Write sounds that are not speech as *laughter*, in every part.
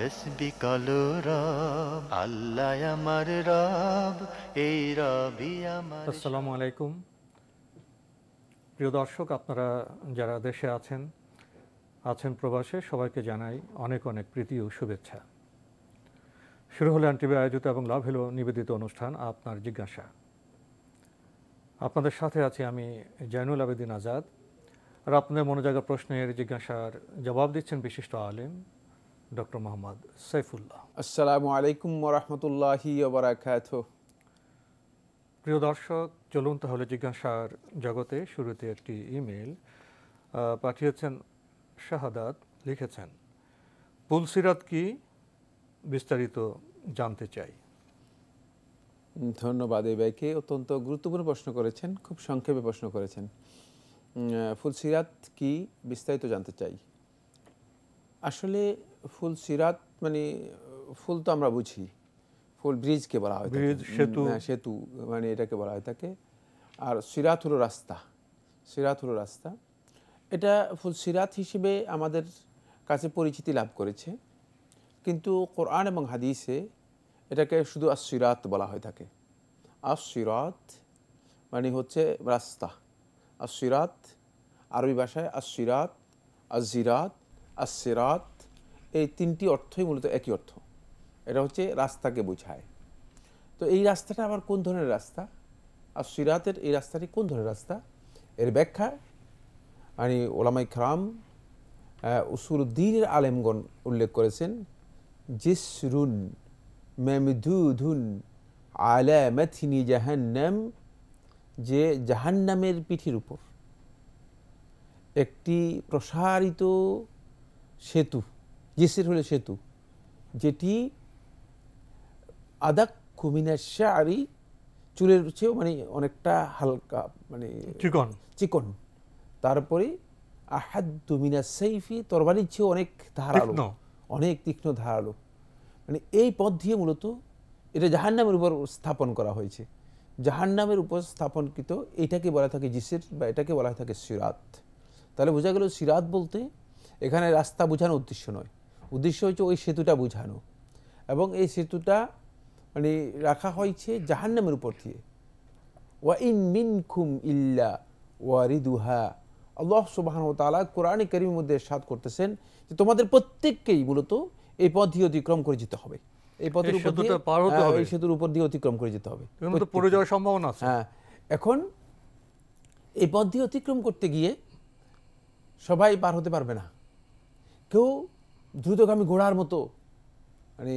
তসবি কালো রব আল্লাহ আমার রব এই রবি আমার আসসালামু আলাইকুম প্রিয় দর্শক আপনারা যারা দেশে আছেন আছেন প্রবাসে সবাইকে জানাই অনেক অনেক প্রীতি ও শুভেচ্ছা শুরু হলো এনটিভি আয়োজিত এবং লাভ হলো নিবেদিত অনুষ্ঠান আপনার জিজ্ঞাসা আপনাদের সাথে আছি আমি জয়নুল আবেদিন আজাদ আর আপনাদের মনোজাগা প্রশ্নের জিজ্ঞাসার জবাব দিচ্ছেন বিশিষ্ট আলেম ডক্টর মোহাম্মদ সাইফুল্লাহ আসসালামু আলাইকুম ওরহমতুল্লাহি ওবরাকাত প্রিয় দর্শক চলুন তাহলে জিজ্ঞাসার জগতে শুরুতে একটি ইমেল পাঠিয়েছেন শাহাদাত লিখেছেন পুলসিরাত কি বিস্তারিত জানতে চাই ধন্যবাদ এই ভাইকে অত্যন্ত গুরুত্বপূর্ণ প্রশ্ন করেছেন খুব সংক্ষেপে প্রশ্ন করেছেন ফুলসিরাত কি বিস্তারিত জানতে চাই আসলে ফুল সিরাত মানে ফুল তো আমরা বুঝি ফুল ব্রিজকে বলা হয় সেতু হ্যাঁ, সেতু মানে এটাকে বলা হয় থাকে আর সিরাত হলো রাস্তা সিরাত হলো রাস্তা এটা ফুল সিরাত হিসেবে আমাদের কাছে পরিচিতি লাভ করেছে কিন্তু কোরআন এবং হাদিসে এটাকে শুধু আসিরাত বলা হয়ে থাকে আসিরাত মানে হচ্ছে রাস্তা আসিরাত আরবি ভাষায় আসিরাত আজিরাত আসিরাত এই তিনটি অর্থই মূলত একই অর্থ এটা হচ্ছে রাস্তাকে বোঝায় তো এই রাস্তাটা আবার কোন ধরনের রাস্তা আর সিরাতের এই রাস্তাটি কোন ধরনের রাস্তা এর ব্যাখ্যা আমি ওলামাই খারাম উসুরুদ্দিনের আলেমগণ উল্লেখ করেছেন জিসরুন মেমদুধুন আলা মেথিনি জাহান্নাম যে জাহান্নামের পিঠির উপর একটি প্রসারিত সেতু জিসির হলে সেতু যেটি আদাক কুমিনার শাড়ি চুলের চেয়েও মানে অনেকটা হালকা মানে চিকন চিকন তারপরে আহাদুমিনা সেইফি তরবারির চেয়েও অনেক ধারালো অনেক তীক্ষ্ণ ধারালো মানে এই পথ দিয়ে মূলত এটা জাহান্নামের উপর স্থাপন করা হয়েছে জাহান্নামের উপর স্থাপনকৃত এটাকে বলা থাকে জিসের বা এটাকে বলা থাকে সিরাত তাহলে বোঝা গেল সিরাত বলতে এখানে রাস্তা বোঝানোর উদ্দেশ্য নয় উদ্দেশ্য হচ্ছে ওই সেতুটা বোঝানো এবং এই সেতুটা মানে রাখা হয়েছে জাহান্নামের উপর দিয়ে ওয়া মিন খুম ইল্লা ওয়ারিদুহা আল্লাহ কোরআনে করিমের মধ্যে করতেছেন যে তোমাদের প্রত্যেককেই মূলত এই পথ দিয়ে অতিক্রম করে যেতে হবে এই পথের উপর হ্যাঁ, এই সেতুর উপর দিয়ে অতিক্রম করে যেতে হবে পড়ে যাওয়ার সম্ভাবনা আছে হ্যাঁ এখন এই পথ দিয়ে অতিক্রম করতে গিয়ে সবাই পার হতে পারবে না কেউ দ্রুতগামী ঘোড়ার মতো মানে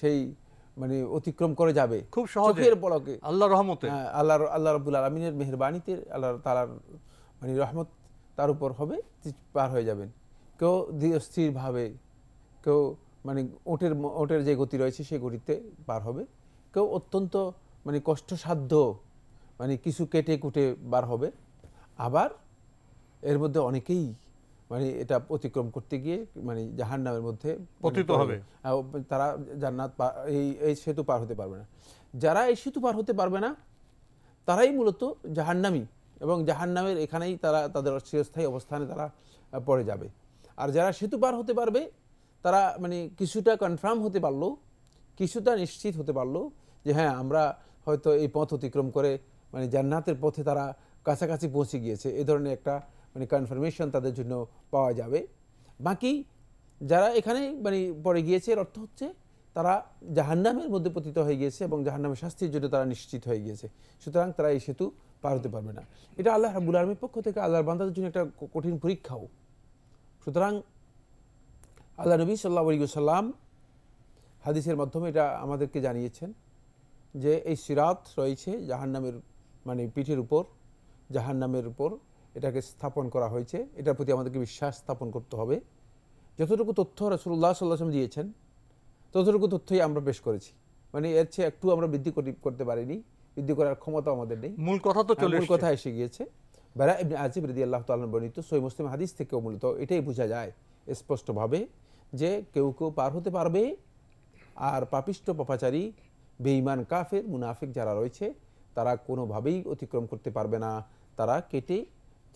সেই মানে অতিক্রম করে যাবে খুব সহজের পলকে আল্লাহ রহমতে আল্লাহ হ্যাঁ, আল্লাহ রবুল আলমিনের মেহরবানিতে আল্লাহ তালার মানে রহমত তার উপর হবে পার হয়ে যাবেন কেউ স্থিরভাবে কেউ মানে ওটের ওটের যে গতি রয়েছে সেই গতিতে পার হবে কেউ অত্যন্ত মানে কষ্টসাধ্য মানে কিছু কেটে কুটে বার হবে আবার এর মধ্যে অনেকেই মানে এটা অতিক্রম করতে গিয়ে মানে জাহান নামের মধ্যে পতিত হবে তারা জান্নাত এই এই সেতু পার হতে পারবে না যারা এই সেতু পার হতে পারবে না তারাই মূলত জাহান্নামি এবং জাহান্নামের এখানেই তারা তাদের চিরস্থায়ী অবস্থানে তারা পড়ে যাবে আর যারা সেতু পার হতে পারবে তারা মানে কিছুটা কনফার্ম হতে পারলো কিছুটা নিশ্চিত হতে পারলো যে হ্যাঁ আমরা হয়তো এই পথ অতিক্রম করে মানে জান্নাতের পথে তারা কাছাকাছি পৌঁছে গিয়েছে এ ধরনের একটা মানে কনফার্মেশন তাদের জন্য পাওয়া যাবে বাকি যারা এখানে মানে পড়ে গিয়েছে এর অর্থ হচ্ছে তারা জাহান্নামের মধ্যে পতিত হয়ে গিয়েছে এবং জাহান্নামের শাস্তির জন্য তারা নিশ্চিত হয়ে গিয়েছে সুতরাং তারা এই সেতু পার হতে পারবে না এটা আল্লাহ রাবুল আলমীর পক্ষ থেকে আল্লাহর বান্দাদের জন্য একটা কঠিন পরীক্ষাও সুতরাং আল্লাহ নবী সাল্লা সাল্লাম হাদিসের মাধ্যমে এটা আমাদেরকে জানিয়েছেন যে এই সিরাত রয়েছে জাহান্নামের মানে পিঠের উপর জাহান্নামের উপর এটাকে স্থাপন করা হয়েছে এটার প্রতি আমাদেরকে বিশ্বাস স্থাপন করতে হবে যতটুকু তথ্য রসুল্লাহ সাল্লাহ দিয়েছেন ততটুকু তথ্যই আমরা পেশ করেছি মানে এর চেয়ে একটু আমরা বৃদ্ধি করতে পারিনি বৃদ্ধি করার ক্ষমতা আমাদের নেই মূল কথা তো হ্যাঁ, মূল কথা এসে গিয়েছে বেড়া এমনি আজিব রদি আল্লাহ তাল্লাহ বর্ণিত সই মুসলিম হাদিস থেকেও মূলত এটাই বোঝা যায় স্পষ্টভাবে যে কেউ কেউ পার হতে পারবে আর পাপিষ্ট পাপাচারী বেঈমান কাফের মুনাফিক যারা রয়েছে তারা কোনোভাবেই অতিক্রম করতে পারবে না তারা কেটে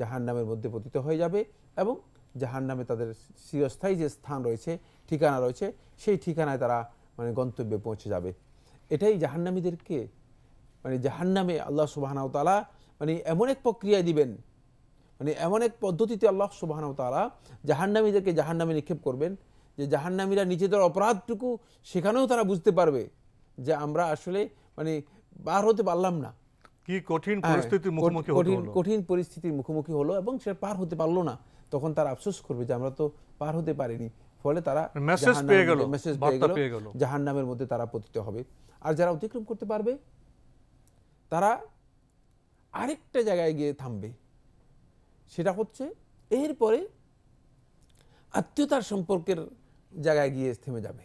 জাহান নামের মধ্যে পতিত হয়ে যাবে এবং জাহান নামে তাদের চিরস্থায়ী যে স্থান রয়েছে ঠিকানা রয়েছে সেই ঠিকানায় তারা মানে গন্তব্যে পৌঁছে যাবে এটাই জাহান্নামীদেরকে মানে জাহান্নামে আল্লাহ সুবাহানাউতালা মানে এমন এক প্রক্রিয়া দিবেন মানে এমন এক পদ্ধতিতে আল্লাহ সুবাহানাউতালা জাহান্নামীদেরকে জাহান্নামে নিক্ষেপ করবেন যে জাহান্নামীরা নিজেদের অপরাধটুকু সেখানেও তারা বুঝতে পারবে যে আমরা আসলে মানে বার হতে পারলাম না কি কঠিন হ্যাঁ, পরিস্থিতির মুখোমুখি কঠিন কঠিন পরিস্থিতির মুখোমুখি হলো এবং সে পার হতে পারলো না তখন তার আফসোস করবে যে আমরা তো পার হতে পারিনি ফলে তারা মানে মেসেজ পেয়ে গেল মেসেজ পেয়ে গেল জাহান্নামের মধ্যে তারা পতিত হবে আর যারা অতিক্রম করতে পারবে তারা আরেকটা জায়গায় গিয়ে থামবে সেটা হচ্ছে এরপরে আত্মীয়তার সম্পর্কের জায়গায় গিয়ে থেমে যাবে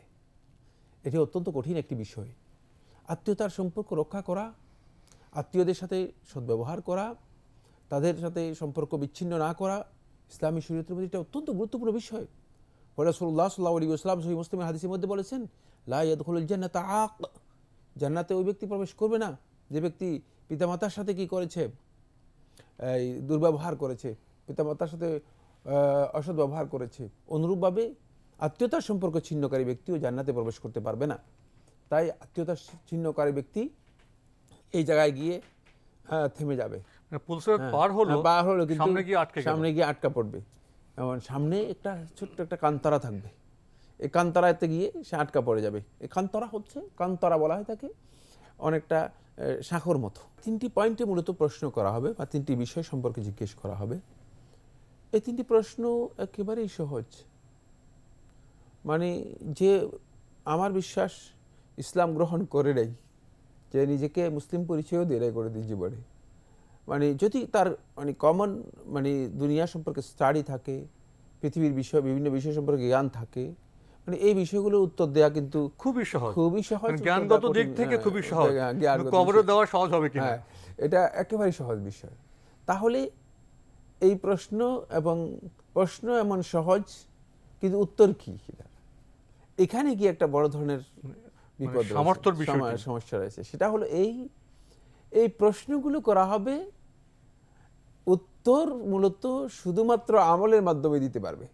এটি অত্যন্ত কঠিন একটি বিষয় আত্মীয়তার সম্পর্ক রক্ষা করা আত্মীয়দের সাথে সদ্ব্যবহার করা তাদের সাথে সম্পর্ক বিচ্ছিন্ন না করা ইসলামী শরীয়তের মধ্যে এটা অত্যন্ত গুরুত্বপূর্ণ বিষয় পরে রসুল্লাহ সাল্লাহ আলী ইসলাম সহি মুসলিমের হাদিসের মধ্যে বলেছেন লাইয়াদুল জান্নাত আক জান্নাতে ওই ব্যক্তি প্রবেশ করবে না যে ব্যক্তি পিতামাতার সাথে কি করেছে এই দুর্ব্যবহার করেছে পিতামাতার সাথে অসৎ ব্যবহার করেছে অনুরূপভাবে আত্মীয়তার সম্পর্ক ছিন্নকারী ব্যক্তিও জান্নাতে প্রবেশ করতে পারবে না তাই আত্মীয়তার ছিন্নকারী ব্যক্তি এই জায়গায় গিয়ে থেমে যাবে মানে হ্যাঁ, হ্যাঁ, সামনে গিয়ে আটকা পড়বে এবং সামনে একটা ছোট্ট একটা কান্তারা থাকবে এই কান্তারাতে গিয়ে সে আটকা পড়ে যাবে এই কান্তরা হচ্ছে কান্তরা বলা হয় থাকে অনেকটা শাঁখর মতো তিনটি পয়েন্টে মূলত প্রশ্ন করা হবে বা তিনটি বিষয় সম্পর্কে জিজ্ঞেস করা হবে এই তিনটি প্রশ্ন একেবারেই সহজ মানে যে আমার বিশ্বাস ইসলাম গ্রহণ করে নেয় যে নিজেকে মুসলিম পরিচয়ও দেরাই করে দিন জীবনে মানে যদি তার মানে কমন মানে দুনিয়া সম্পর্কে স্টাডি থাকে পৃথিবীর বিষয় বিভিন্ন বিষয় সম্পর্কে জ্ঞান থাকে মানে এই বিষয়গুলো উত্তর দেওয়া কিন্তু খুবই সহজ খুবই সহজ মানে জ্ঞানগত দিক থেকে হ্যাঁ, খুবই সহজ কবরে মানে দেওয়া সহজ হবে কি কিনা হ্যাঁ, এটা একেবারে সহজ বিষয় তাহলে এই প্রশ্ন এবং প্রশ্ন এমন সহজ কিন্তু উত্তর কি এখানে কি একটা বড় ধরনের মানে বিপদ সামর্থ্যর বিষয় সমস্যা রয়েছে সেটা হলো এই এই প্রশ্নগুলো করা হবে উত্তর মূলত শুধুমাত্র আমলের মাধ্যমে দিতে পারবে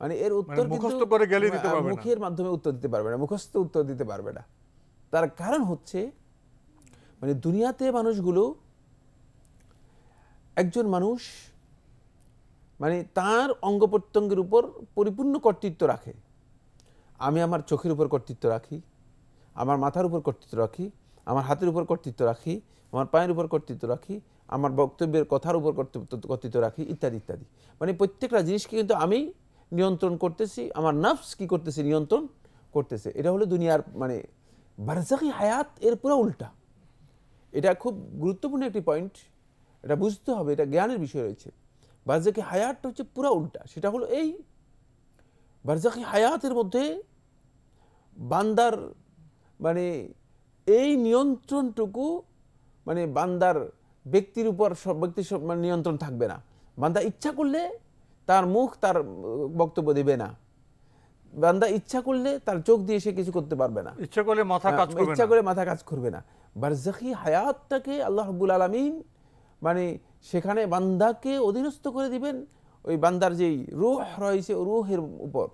মানে এর উত্তর মানে মুখস্থ করে গেলে দিতে পারবে মুখের মাধ্যমে উত্তর দিতে পারবে না মুখস্থ উত্তর দিতে পারবে না তার কারণ হচ্ছে মানে দুনিয়াতে মানুষগুলো একজন মানুষ মানে তার অঙ্গ প্রত্যঙ্গের উপর পরিপূর্ণ কর্তৃত্ব রাখে আমি আমার চোখের উপর কর্তৃত্ব রাখি আমার মাথার উপর কর্তৃত্ব রাখি আমার হাতের উপর কর্তৃত্ব রাখি আমার পায়ের উপর কর্তৃত্ব রাখি আমার বক্তব্যের কথার উপর কর্তৃত্ব রাখি ইত্যাদি ইত্যাদি মানে প্রত্যেকটা জিনিসকে কিন্তু আমি নিয়ন্ত্রণ করতেছি আমার নার্ভস কী করতেছে নিয়ন্ত্রণ করতেছে এটা হলো দুনিয়ার মানে বারজাকি হায়াত এর পুরো উল্টা এটা খুব গুরুত্বপূর্ণ একটি পয়েন্ট এটা বুঝতে হবে এটা জ্ঞানের বিষয় রয়েছে বারজাকি হায়াতটা হচ্ছে পুরো উল্টা সেটা হলো এই বারজাকি হায়াতের মধ্যে বান্দার মানে এই নিয়ন্ত্রণটুকু মানে বান্দার ব্যক্তির উপর সব ব্যক্তির সব মানে নিয়ন্ত্রণ থাকবে না বান্দা ইচ্ছা করলে তার মুখ তার বক্তব্য দেবে না বান্দা ইচ্ছা করলে তার চোখ দিয়ে সে কিছু করতে পারবে না ইচ্ছা করলে মাথা হ্যাঁ, কাজ করবে ইচ্ছা করে মাথা কাজ করবে না বারজাকি হায়াতটাকে আল্লাহ রব্বুল আলমিন মানে সেখানে বান্দাকে অধীনস্থ করে দিবেন ওই বান্দার যেই রুহ রয়েছে রুহের উপর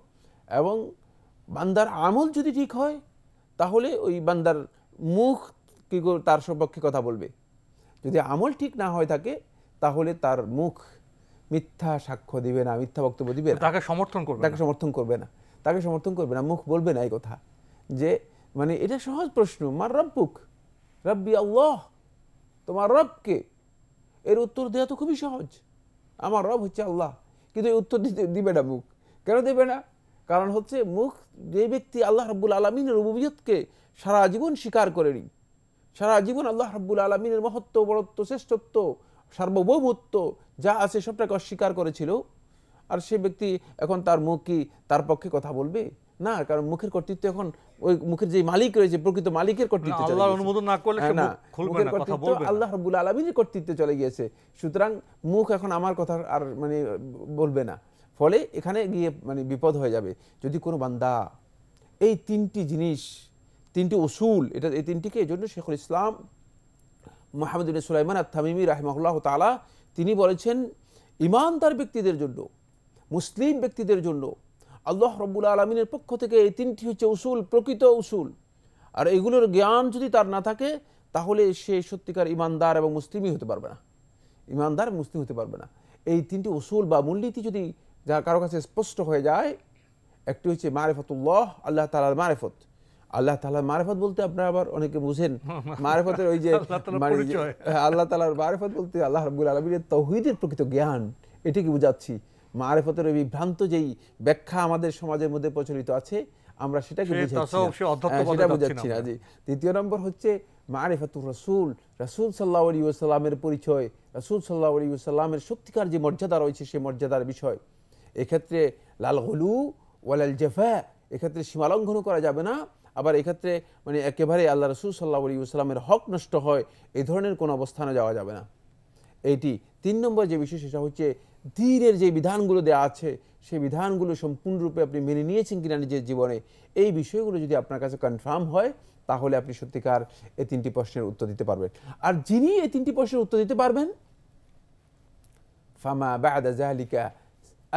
এবং বান্দার আমল যদি ঠিক হয় তাহলে ওই বান্দার মুখ কী করে তার সপক্ষে কথা বলবে যদি আমল ঠিক না হয় থাকে তাহলে তার মুখ মিথ্যা সাক্ষ্য দিবে না মিথ্যা বক্তব্য দিবে তাকে সমর্থন করবে তাকে সমর্থন করবে না তাকে সমর্থন করবে না মুখ বলবে না এই কথা যে মানে এটা সহজ প্রশ্ন মার রব্বুক রব্বি আল্লাহ তোমার রবকে এর উত্তর দেওয়া তো খুবই সহজ আমার রব হচ্ছে আল্লাহ কিন্তু এই উত্তর দিতে দিবে না মুখ কেন দেবে না কারণ হচ্ছে মুখ যে ব্যক্তি আল্লাহ রব্বুল আলমিনের রুবিয়তকে সারা জীবন স্বীকার করেনি সারা জীবন আল্লাহ রব্বুল আলমিনের মহত্ব বড়ত্ব শ্রেষ্ঠত্ব সার্বভৌমত্ব যা আছে সবটাকে অস্বীকার করেছিল আর সে ব্যক্তি এখন তার মুখ কি তার পক্ষে কথা বলবে না কারণ মুখের কর্তৃত্ব এখন ওই মুখের যে মালিক রয়েছে প্রকৃত মালিকের কর্তৃত্ব আল্লাহর অনুমোদন না করলে হ্যাঁ, সে মুখ খুলবে না আল্লাহ রাব্বুল আলামিনের কর্তৃত্বে চলে গিয়েছে সুতরাং মুখ এখন আমার কথা আর মানে বলবে না ফলে এখানে গিয়ে মানে বিপদ হয়ে যাবে যদি কোনো বান্দা এই তিনটি জিনিস তিনটি উসুল এটা এই তিনটিকে এই জন্য শেখুল ইসলাম মোহাম্মদিন সুলাইমান আত্তামিমি রাহমাহুল্লাহ তালা তিনি বলেছেন ইমানদার ব্যক্তিদের জন্য মুসলিম ব্যক্তিদের জন্য আল্লাহ রব্বুল আলমিনের পক্ষ থেকে এই তিনটি হচ্ছে উসুল প্রকৃত উসুল আর এগুলোর জ্ঞান যদি তার না থাকে তাহলে সে সত্যিকার ইমানদার এবং মুসলিমই হতে পারবে না ইমানদার মুসলিম হতে পারবে না এই তিনটি উসুল বা মূলনীতি যদি যা কারো কাছে স্পষ্ট হয়ে যায় একটি হচ্ছে মারেফতুল্লাহ আল্লাহ তালার মারেফত আল্লাহ তালার মারেফত বলতে আপনারা আবার অনেকে বুঝেন *laughs* মারেফতের ওই যে আল্লাহ তালার মানে মারেফত বলতে আল্লাহ রবুল আলমিনের তহিদের প্রকৃত জ্ঞান এটিকে বুঝাচ্ছি মারেফতের ওই বিভ্রান্ত যেই ব্যাখ্যা আমাদের সমাজের মধ্যে প্রচলিত আছে আমরা সেটাকে সেটা বুঝাচ্ছি না যে তৃতীয় হ্যাঁ, নম্বর হচ্ছে মারেফাতুর রসুল রসুল সাল্লাহ আলী সাল্লামের পরিচয় রসুল সাল্লাহ আলী সাল্লামের সত্যিকার যে মর্যাদা রয়েছে সেই মর্যাদার বিষয় এক্ষেত্রে লাল হলু ওয়ালাল জেফা এক্ষেত্রে সীমালঙ্ঘন করা যাবে না আবার এক্ষেত্রে মানে একেবারে আল্লাহ রসুল সাল্লাহ আলী সাল্লামের হক নষ্ট হয় এই ধরনের কোনো অবস্থানে যাওয়া যাবে না এটি তিন নম্বর যে বিষয় সেটা হচ্ছে ধীরের যে বিধানগুলো দেওয়া আছে সেই বিধানগুলো সম্পূর্ণরূপে আপনি মেনে নিয়েছেন কিনা নিজের জীবনে এই বিষয়গুলো যদি আপনার কাছে কনফার্ম হয় তাহলে আপনি সত্যিকার এই তিনটি প্রশ্নের উত্তর দিতে পারবেন আর যিনি এই তিনটি প্রশ্নের উত্তর দিতে পারবেন ফামা বাদা জাহালিকা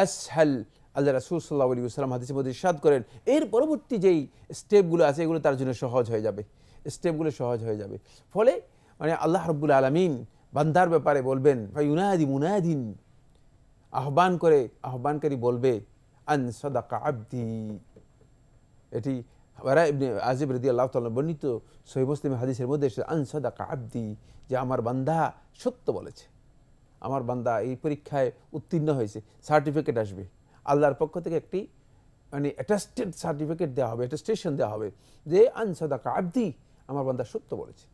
আসহাল আল্লাহ রাসুল সাল্লাহ আলী সাল্লাম হাদিসের মধ্যে ইসাদ করেন এর পরবর্তী যেই স্টেপগুলো আছে এগুলো তার জন্য সহজ হয়ে যাবে স্টেপগুলো সহজ হয়ে যাবে ফলে মানে আল্লাহ রব্বুল আলমিন বান্দার ব্যাপারে বলবেন ভাই ইউনাদি মুনাদিন আহ্বান করে আহ্বানকারী বলবে আন সদাকা আব্দি এটি আজিব রদি আল্লাহ তাল্লাহ বর্ণিত সহি মুসলিম হাদিসের মধ্যে এসে আন সদাকা আব্দি যে আমার বান্ধা সত্য বলেছে আমার বান্দা এই পরীক্ষায় উত্তীর্ণ হয়েছে সার্টিফিকেট আসবে আল্লাহর পক্ষ থেকে একটি মানে অ্যাটাস্টেড সার্টিফিকেট দেওয়া হবে অ্যাটাস্টেশন দেওয়া হবে যে আন সদাকা আব্দি আমার বান্দা সত্য বলেছে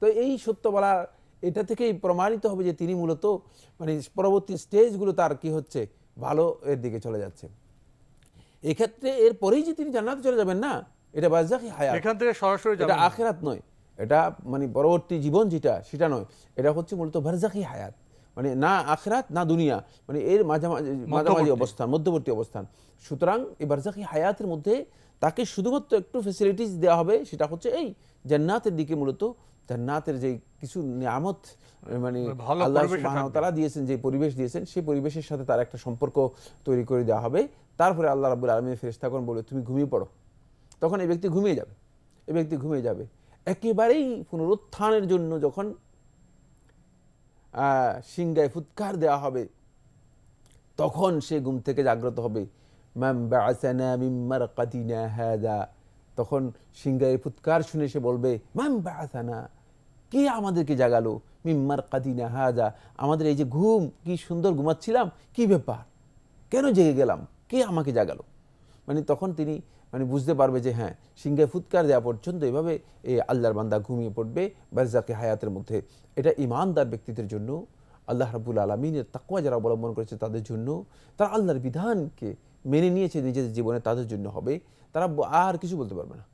তো এই সত্য বলার এটা থেকেই প্রমাণিত হবে যে তিনি মূলত মানে পরবর্তী স্টেজগুলো তার কি হচ্ছে ভালো এর দিকে চলে যাচ্ছে এক্ষেত্রে এর পরেই যে তিনি জান্নাতে চলে যাবেন না এটা বাজাকি হায়াত এখান থেকে সরাসরি এটা আখেরাত নয় এটা মানে পরবর্তী জীবন যেটা সেটা নয় এটা হচ্ছে মূলত ভারজাকি হায়াত মানে না আখরাত না দুনিয়া মানে এর মাঝামাঝি মাঝামাঝি অবস্থান মধ্যবর্তী অবস্থান সুতরাং এই বারজাকি হায়াতের মধ্যে তাকে শুধুমাত্র একটু ফেসিলিটিস দেওয়া হবে সেটা হচ্ছে এই জান্নাতের দিকে মূলত জান্নাতের যে কিছু নিয়ামত মানে, মানে আল্লাহ সুবহানাহু তাআলা দিয়েছেন যে পরিবেশ দিয়েছেন সেই পরিবেশের সাথে তার একটা সম্পর্ক তৈরি করে দেওয়া হবে তারপরে আল্লাহ রাব্বুল আলামিন ফেরেশতাগণ বলে তুমি ঘুমিয়ে পড়ো তখন এই ব্যক্তি ঘুমিয়ে যাবে এই ব্যক্তি ঘুমিয়ে যাবে একেবারেই পুনরুত্থানের জন্য যখন সিংহায় ফুৎকার দেওয়া হবে তখন সে ঘুম থেকে জাগ্রত হবে তখন সিংহায় ফুৎকার শুনে সে বলবে মাম বা আসানা কে আমাদেরকে জাগালো মিম্মার কাদিনা হাজা আমাদের এই যে ঘুম কি সুন্দর ঘুমাচ্ছিলাম কি ব্যাপার কেন জেগে গেলাম কে আমাকে জাগালো মানে তখন তিনি মানে বুঝতে পারবে যে হ্যাঁ সিংহায় ফুৎকার দেওয়া পর্যন্ত এভাবে এই আল্লাহর বান্দা ঘুমিয়ে পড়বে বারজাকে হায়াতের মধ্যে এটা ইমানদার ব্যক্তিদের জন্য আল্লাহ রাবুল আলমিনের তাকুয়া যারা অবলম্বন করেছে তাদের জন্য তারা আল্লাহর বিধানকে মেনে নিয়েছে নিজেদের জীবনে তাদের জন্য হবে তারা আর কিছু বলতে পারবে না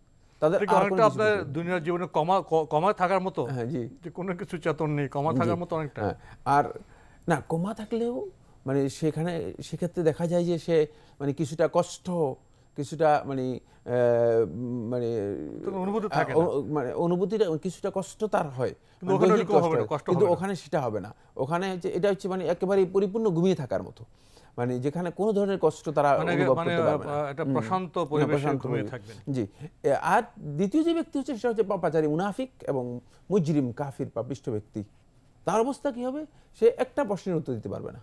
তাদের অনেকটা আপনার দুনিয়ার জীবনে কমা কমা থাকার মতো হ্যাঁ জি যে কোনো কিছু চেতন নেই কমা থাকার মতো অনেকটা হ্যাঁ, আর না কমা থাকলেও মানে সেখানে সেক্ষেত্রে দেখা যায় যে সে মানে কিছুটা কষ্ট কিছুটা মানে মানে অনুভূতি থাকে মানে অনুভূতিটা কিছুটা কষ্ট তার হয় কিন্তু ওখানে সেটা হবে না ওখানে এটা হচ্ছে মানে একেবারে পরিপূর্ণ ঘুমিয়ে থাকার মতো মানে যেখানে কোনো ধরনের কষ্ট তারা মানে অনুভব মানে, করতে পারবে না একটা প্রশান্ত হ্যাঁ, পরিবেশে জি আর দ্বিতীয় যে ব্যক্তি হচ্ছে সেটা হচ্ছে পাপাচারী মুনাফিক এবং মুজরিম কাফির পাপিষ্ট ব্যক্তি তার অবস্থা কি হবে সে একটা প্রশ্নের উত্তর দিতে পারবে না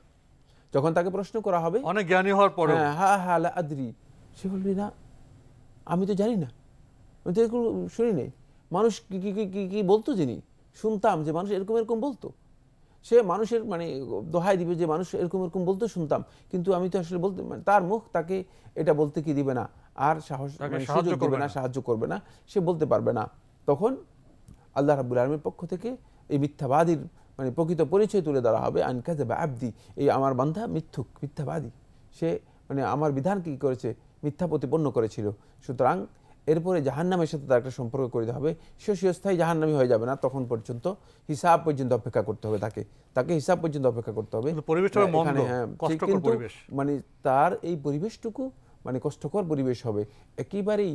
যখন তাকে প্রশ্ন করা হবে অনেক জ্ঞানী হওয়ার পরে হ্যাঁ হ্যাঁ আলা আদরি সে বলবি না আমি তো জানি না আমি তো এরকম শুনি নাই মানুষ কি কি কি বলতো যিনি শুনতাম যে মানুষ এরকম এরকম বলতো সে মানুষের মানে দোহাই দিবে যে মানুষ এরকম এরকম বলতে শুনতাম কিন্তু আমি তো আসলে বলতে মানে তার মুখ তাকে এটা বলতে কি দিবে না আর সাহস মানে সুযোগ দেবে না সাহায্য করবে না সে বলতে পারবে না তখন আল্লাহ রাবুল আলমীর পক্ষ থেকে এই মিথ্যাবাদীর মানে প্রকৃত পরিচয় তুলে ধরা হবে কাজে বা আবদি এই আমার বান্ধা মিথ্যুক মিথ্যাবাদী সে মানে আমার বিধানকে কী করেছে মিথ্যা প্রতিপন্ন করেছিল সুতরাং এরপরে জাহান্নামের সাথে তার একটা সম্পর্ক করে দেওয়া হবে সে স্থায়ী জাহান্নামি হয়ে যাবে না তখন পর্যন্ত হিসাব পর্যন্ত অপেক্ষা করতে হবে তাকে তাকে হিসাব পর্যন্ত অপেক্ষা করতে হবে হ্যাঁ, মানে তার এই পরিবেশটুকু মানে কষ্টকর পরিবেশ হবে একেবারেই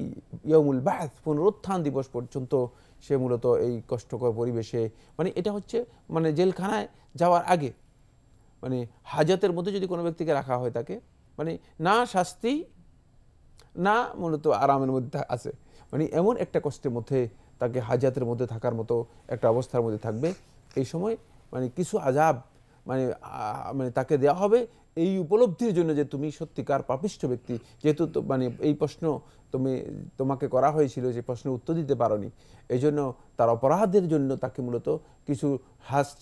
ইয়মুল বাহাত পুনরুত্থান দিবস পর্যন্ত সে মূলত এই কষ্টকর পরিবেশে মানে এটা হচ্ছে মানে জেলখানায় যাওয়ার আগে মানে হাজাতের মধ্যে যদি কোনো ব্যক্তিকে রাখা হয় তাকে মানে না শাস্তি না মূলত আরামের মধ্যে আছে মানে এমন একটা কষ্টের মধ্যে তাকে হাজাতের মধ্যে থাকার মতো একটা অবস্থার মধ্যে থাকবে এই সময় মানে কিছু আজাব মানে মানে তাকে দেওয়া হবে এই উপলব্ধির জন্য যে তুমি সত্যিকার পাপিষ্ট ব্যক্তি যেহেতু মানে এই প্রশ্ন তুমি তোমাকে করা হয়েছিল যে প্রশ্নের উত্তর দিতে পারোনি এই জন্য তার অপরাধের জন্য তাকে মূলত কিছু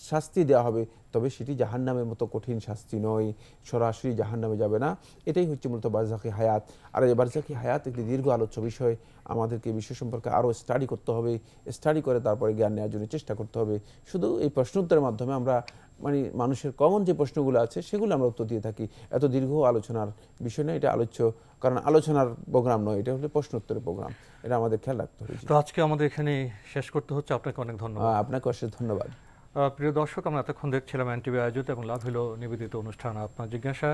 শাস্তি দেওয়া হবে তবে সেটি জাহান্নামের মতো কঠিন শাস্তি নয় সরাসরি জাহান্নামে যাবে না এটাই হচ্ছে মূলত বার্জাকি হায়াত আর এই বার্জাকি হায়াত একটি দীর্ঘ আলোচ্য বিষয় আমাদেরকে বিষয় সম্পর্কে আরও স্টাডি করতে হবে স্টাডি করে তারপরে জ্ঞান নেওয়ার জন্য চেষ্টা করতে হবে শুধু এই প্রশ্ন উত্তরের মাধ্যমে আমরা মানে মানুষের কমন যে প্রশ্নগুলো আছে সেগুলো আমরা উত্তর দিয়ে থাকি এত দীর্ঘ আলোচনার বিষয় না এটা আলোচ্য কারণ আলোচনার প্রোগ্রাম নয় এটা প্রশ্ন প্রশ্নোত্তরের প্রোগ্রাম এটা আমাদের খেয়াল রাখতে হবে তো আজকে আমাদের এখানে শেষ করতে হচ্ছে আপনাকে অনেক ধন্যবাদ হ্যাঁ, আপনাকে অশেষ ধন্যবাদ প্রিয় দর্শক আমরা এতক্ষণ দেখছিলাম এনটিভি আয়োজিত এবং লাভ হলো নিবেদিত অনুষ্ঠান আপনার জিজ্ঞাসা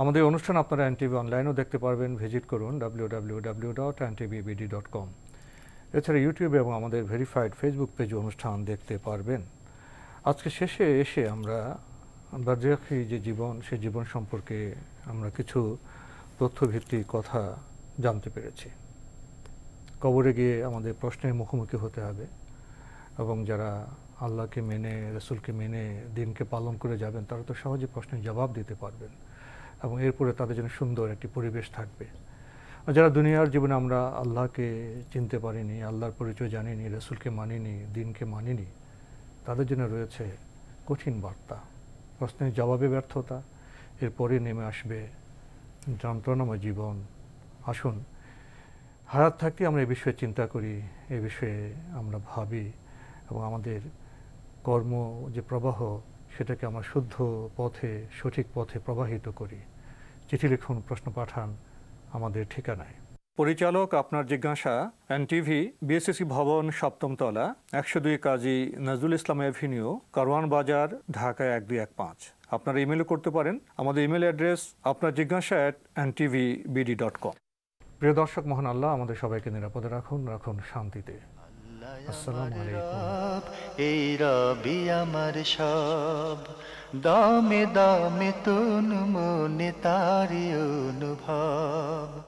আমাদের অনুষ্ঠান আপনারা এনটিভি অনলাইনেও দেখতে পারবেন ভিজিট করুন W W dot dot com এছাড়া ইউটিউবে এবং আমাদের ভেরিফাইড ফেসবুক পেজে অনুষ্ঠান দেখতে পারবেন আজকে শেষে এসে আমরা বার্জাখি যে জীবন সে জীবন সম্পর্কে আমরা কিছু তথ্যভিত্তিক কথা জানতে পেরেছি কবরে গিয়ে আমাদের প্রশ্নের মুখোমুখি হতে হবে এবং যারা আল্লাহকে মেনে রসুলকে মেনে দিনকে পালন করে যাবেন তারা তো সহজে প্রশ্নের জবাব দিতে পারবেন এবং এরপরে তাদের জন্য সুন্দর একটি পরিবেশ থাকবে আর যারা দুনিয়ার জীবনে আমরা আল্লাহকে চিনতে পারিনি আল্লাহর পরিচয় জানিনি রসুলকে মানিনি দিনকে মানিনি তাদের জন্য রয়েছে কঠিন বার্তা প্রশ্নের জবাবে ব্যর্থতা এরপরে নেমে আসবে যন্ত্রণাময় জীবন আসুন হারাত থাকতে আমরা এ বিষয়ে চিন্তা করি এ বিষয়ে আমরা ভাবি এবং আমাদের কর্ম যে প্রবাহ সেটাকে আমরা শুদ্ধ পথে সঠিক পথে প্রবাহিত করি চিঠি লিখুন প্রশ্ন পাঠান আমাদের ঠিকানায় পরিচালক আপনার জিজ্ঞাসা টিভি বিএসসিসি ভবন সপ্তম তলা একশো দুই কাজী নজরুল ইসলাম এভিনিউ কারওয়ান বাজার ঢাকা এক দুই এক পাঁচ আপনারা ইমেলও করতে পারেন আমাদের ইমেল অ্যাড্রেস আপনার জিজ্ঞাসা at TV BD dot com প্রিয় দর্শক মোহন আল্লাহ আমাদের সবাইকে নিরাপদে রাখুন রাখুন শান্তিতে এই রবি আমার সব দামে দামে তুন মনে তারি অনুভব